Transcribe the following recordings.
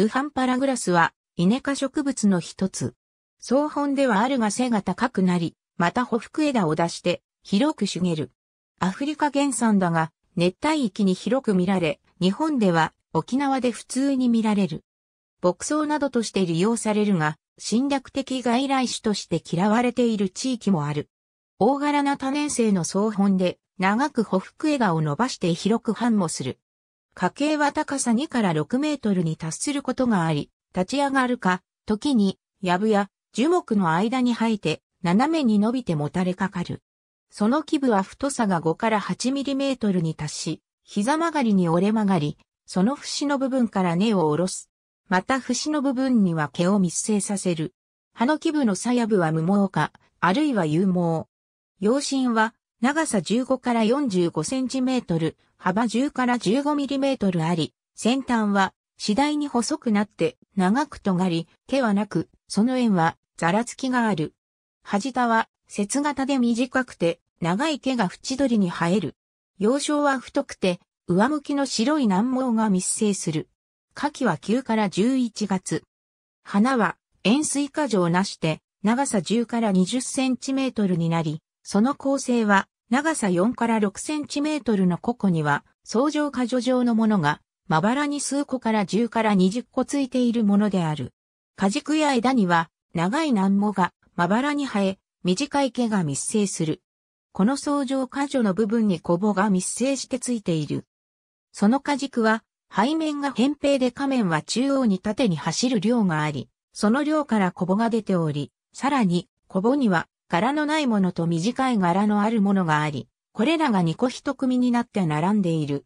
ズ販ハンパラグラスは、イネ科植物の一つ。総本ではあるが背が高くなり、また匍匐枝を出して、広く茂る。アフリカ原産だが、熱帯域に広く見られ、日本では沖縄で普通に見られる。牧草などとして利用されるが、侵略的外来種として嫌われている地域もある。大柄な多年生の総本で、長く匍匐枝を伸ばして広く繁茂する。家系は高さ2から6メートルに達することがあり、立ち上がるか、時に、やぶや樹木の間に生えて、斜めに伸びてもたれかかる。その基部は太さが5から8ミリメートルに達し、膝曲がりに折れ曲がり、その節の部分から根を下ろす。また節の部分には毛を密生させる。葉の基部の鞘部は無毛か、あるいは有毛。葉身は長さ15から45センチメートル、幅10から15ミリメートルあり、先端は次第に細くなって長く尖り、毛はなく、その縁はざらつきがある。端田は節型で短くて長い毛が縁取りに生える。幼少は太くて上向きの白い難毛が密生する。夏季は9から11月。花は円錐過状なして長さ10から20センチメートルになり、その構成は長さ4から6センチメートルのココには、相乗過剰状のものが、まばらに数個から10から20個ついているものである。果軸や枝には、長い難もが、まばらに生え、短い毛が密生する。この相乗果剰の部分にコボが密生してついている。その果軸は、背面が扁平で仮面は中央に縦に走る量があり、その量からコボが出ており、さらに、コボには柄のないものと短い柄のあるものがあり、これらが2個1組になって並んでいる。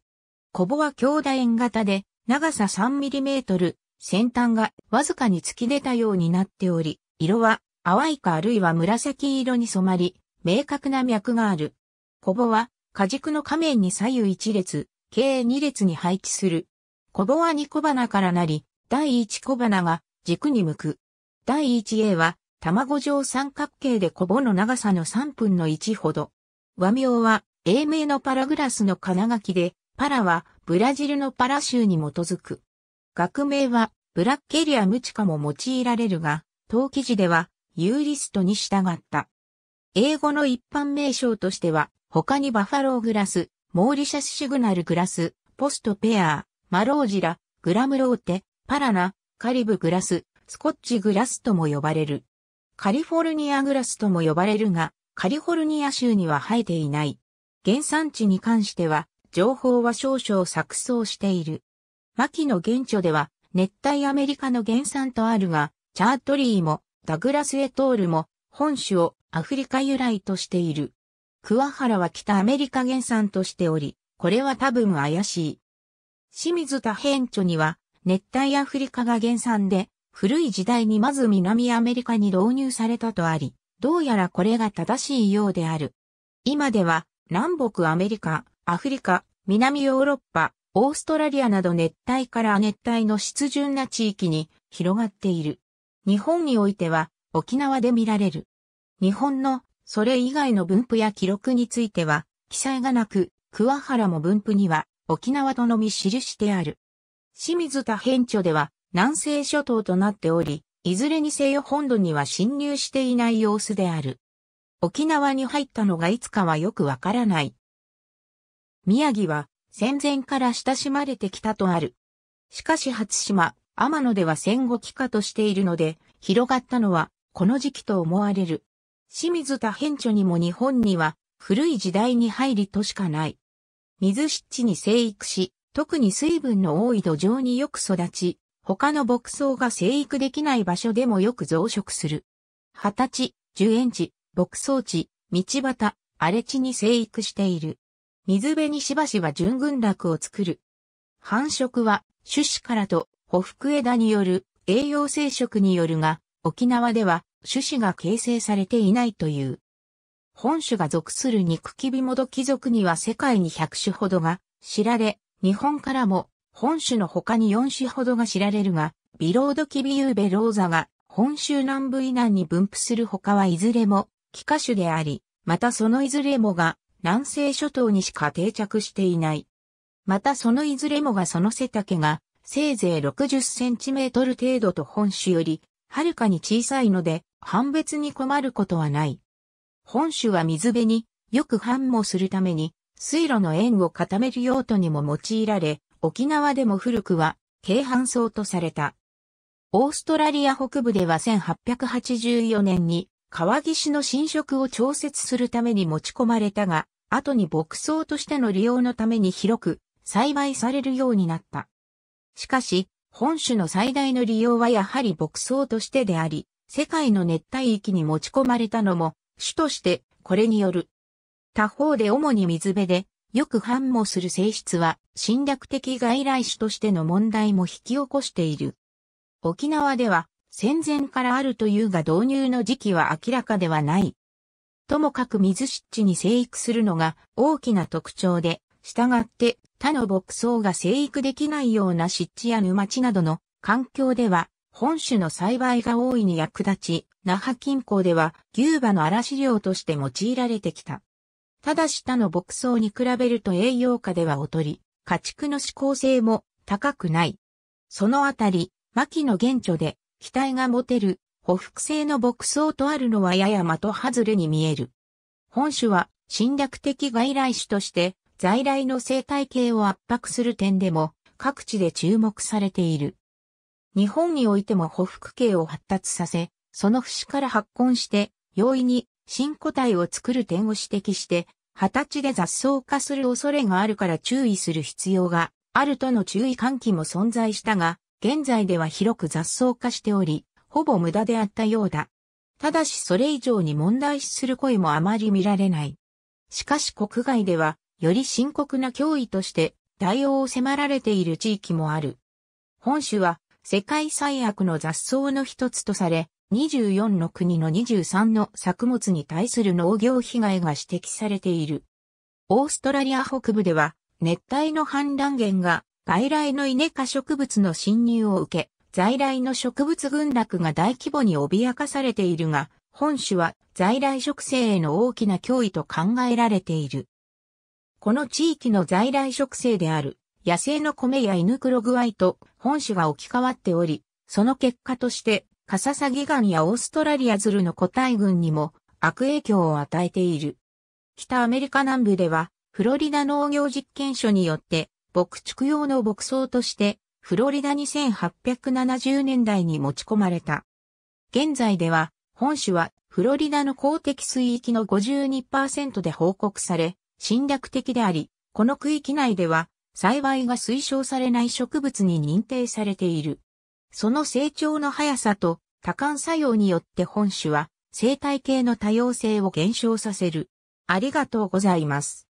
コボは強打円型で、長さ 3mm、先端がわずかに突き出たようになっており、色は淡いかあるいは紫色に染まり、明確な脈がある。コボは、果軸の仮面に左右1列、計2列に配置する。コボは2小花からなり、第1小花が軸に向く。第 1A は卵状三角形でコボの長さの3分の1ほど。和名は、英名のパラグラスの金書きで、パラはブラジルのパラ州に基づく。学名は、ブラッケリア・ムチカも用いられるが、当記事では、ユーリストに従った。英語の一般名称としては、他にバファローグラス、モーリシャスシグナルグラス、ポストペア、マロージラ、グラムローテ、パラナ、カリブグラス、スコッチグラスとも呼ばれる。カリフォルニアグラスとも呼ばれるが、カリフォルニア州には生えていない。原産地に関しては、情報は少々錯綜している。牧野原著では、熱帯アメリカの原産とあるが、チャートリーも、ダグラス・エトールも、本種をアフリカ由来としている。桑原は北アメリカ原産としており、これは多分怪しい。清水多編著には、熱帯アフリカが原産で、古い時代にまず南アメリカに導入されたとあり、どうやらこれが正しいようである。今では、南北アメリカ、アフリカ、南ヨーロッパ、オーストラリアなど熱帯から亜熱帯の湿潤な地域に広がっている。日本においては沖縄で見られる。日本のそれ以外の分布や記録については記載がなく、桑原も分布には沖縄とのみ記してある。清水田編著では南西諸島となっており、いずれにせよ本土には侵入していない様子である。沖縄に入ったのがいつかはよくわからない。宮城は戦前から親しまれてきたとある。しかし初島、天野では戦後帰化としているので、広がったのはこの時期と思われる。清水田辺著にも日本には古い時代に入りとしかない。水湿地に生育し、特に水分の多い土壌によく育ち、他の牧草が生育できない場所でもよく増殖する。二十歳、樹園地、牧草地、道端、荒れ地に生育している。水辺にしばしば純群落を作る。繁殖は、種子からと、ほふ枝による栄養生殖によるが、沖縄では種子が形成されていないという。本種が属する肉キビモド貴族には世界に100種ほどが知られ、日本からも本州の他に4種ほどが知られるが、ビロードキビユーベローザが本州南部以南に分布する他はいずれも幾カ種であり、またそのいずれもが南西諸島にしか定着していない。またそのいずれもがその背丈がせいぜい60センチメートル程度と本種よりはるかに小さいので判別に困ることはない。本種は水辺によく繁茂するために水路の円を固める用途にも用いられ、沖縄でも古くは、軽半層とされた。オーストラリア北部では1884年に、川岸の浸食を調節するために持ち込まれたが、後に牧草としての利用のために広く栽培されるようになった。しかし、本種の最大の利用はやはり牧草としてであり、世界の熱帯域に持ち込まれたのも、種としてこれによる。他方で主に水辺でよく反もする性質は侵略的外来種としての問題も引き起こしている。沖縄では戦前からあるというが導入の時期は明らかではない。ともかく水湿地に生育するのが大きな特徴で、従って他の牧草が生育できないような湿地や沼地などの環境では本種の栽培が大いに役立ち、那覇近郊では牛馬の嵐漁として用いられてきた。ただし他の牧草に比べると栄養価では劣り、家畜の指向性も高くない。そのあたり、牧の原著で、期待が持てる、補服性の牧草とあるのはやや的外れに見える。本種は侵略的外来種として、在来の生態系を圧迫する点でも、各地で注目されている。日本においても補服系を発達させ、その節から発根して、容易に新個体を作る点を指摘して、二十歳で雑草化する恐れがあるから注意する必要があるとの注意喚起も存在したが、現在では広く雑草化しており、ほぼ無駄であったようだ。ただしそれ以上に問題視する声もあまり見られない。しかし国外では、より深刻な脅威として対応を迫られている地域もある。本種は世界最悪の雑草の一つとされ、24の国の23の作物に対する農業被害が指摘されている。オーストラリア北部では、熱帯の氾濫源が外来のイネ科植物の侵入を受け、在来の植物群落が大規模に脅かされているが、本種は在来植生への大きな脅威と考えられている。この地域の在来植生である野生の米や犬黒具合と本種が置き換わっており、その結果としてカササギガンやオーストラリアズルの個体群にも悪影響を与えている。北アメリカ南部では、フロリダ農業実験所によって、牧畜用の牧草として、フロリダに8 7 0年代に持ち込まれた。現在では、本種はフロリダの公的水域の52%で報告され、侵略的であり、この区域内では栽培が推奨されない植物に認定されている。その成長の速さと多感作用によって本種は生態系の多様性を減少させる。ありがとうございます。